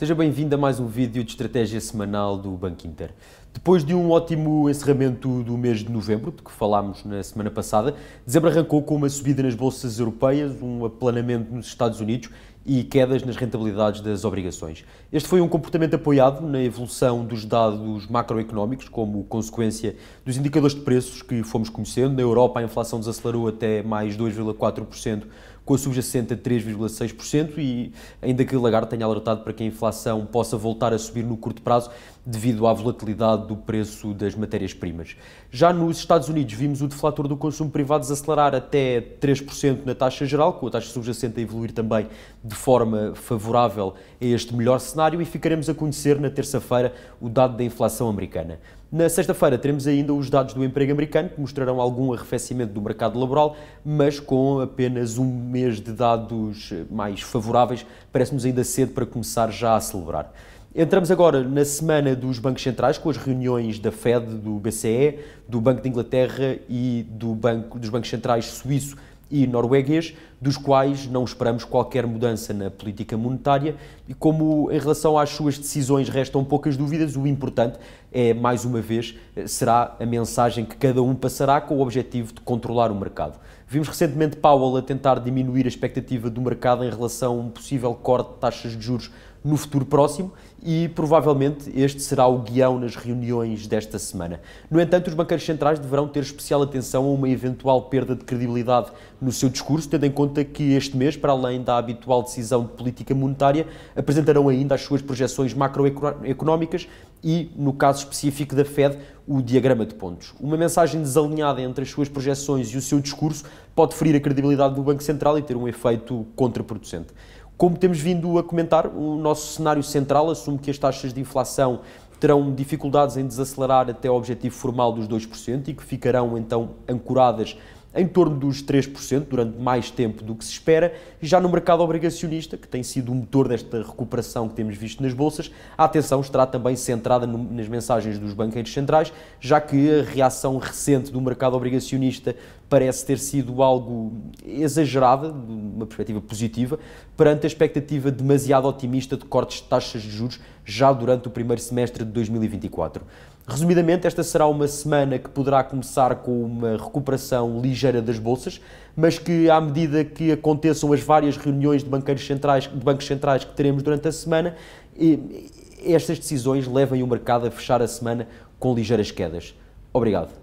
Seja bem-vindo a mais um vídeo de estratégia semanal do Banco Inter. Depois de um ótimo encerramento do mês de novembro, de que falámos na semana passada, dezembro arrancou com uma subida nas bolsas europeias, um aplanamento nos Estados Unidos e quedas nas rentabilidades das obrigações. Este foi um comportamento apoiado na evolução dos dados macroeconómicos, como consequência dos indicadores de preços que fomos conhecendo. Na Europa, a inflação desacelerou até mais 2,4% com a subjacente a 3,6% e ainda que Lagarde tenha alertado para que a inflação possa voltar a subir no curto prazo devido à volatilidade do preço das matérias-primas. Já nos Estados Unidos vimos o deflator do consumo privado desacelerar até 3% na taxa geral, com a taxa subjacente a evoluir também de forma favorável a este melhor cenário e ficaremos a conhecer na terça-feira o dado da inflação americana. Na sexta-feira teremos ainda os dados do emprego americano, que mostrarão algum arrefecimento do mercado laboral, mas com apenas um mês de dados mais favoráveis, parece-nos ainda cedo para começar já a celebrar. Entramos agora na semana dos bancos centrais, com as reuniões da Fed, do BCE, do Banco de Inglaterra e do banco, dos bancos centrais suíço e norueguês, dos quais não esperamos qualquer mudança na política monetária. E como em relação às suas decisões restam poucas dúvidas, o importante é, mais uma vez, eh, será a mensagem que cada um passará com o objetivo de controlar o mercado. Vimos recentemente Powell a tentar diminuir a expectativa do mercado em relação a um possível corte de taxas de juros no futuro próximo e provavelmente este será o guião nas reuniões desta semana. No entanto, os banqueiros centrais deverão ter especial atenção a uma eventual perda de credibilidade no seu discurso, tendo em conta que este mês, para além da habitual decisão de política monetária, apresentarão ainda as suas projeções macroeconómicas e, no caso específico da Fed, o diagrama de pontos. Uma mensagem desalinhada entre as suas projeções e o seu discurso pode ferir a credibilidade do Banco Central e ter um efeito contraproducente. Como temos vindo a comentar, o nosso cenário central assume que as taxas de inflação terão dificuldades em desacelerar até o objetivo formal dos 2% e que ficarão então ancoradas em torno dos 3% durante mais tempo do que se espera. Já no mercado obrigacionista, que tem sido o motor desta recuperação que temos visto nas bolsas, a atenção estará também centrada nas mensagens dos banqueiros centrais, já que a reação recente do mercado obrigacionista parece ter sido algo exagerada, uma perspectiva positiva perante a expectativa demasiado otimista de cortes de taxas de juros já durante o primeiro semestre de 2024. Resumidamente, esta será uma semana que poderá começar com uma recuperação ligeira das bolsas, mas que, à medida que aconteçam as várias reuniões de, banqueiros centrais, de bancos centrais que teremos durante a semana, estas decisões levem o mercado a fechar a semana com ligeiras quedas. Obrigado.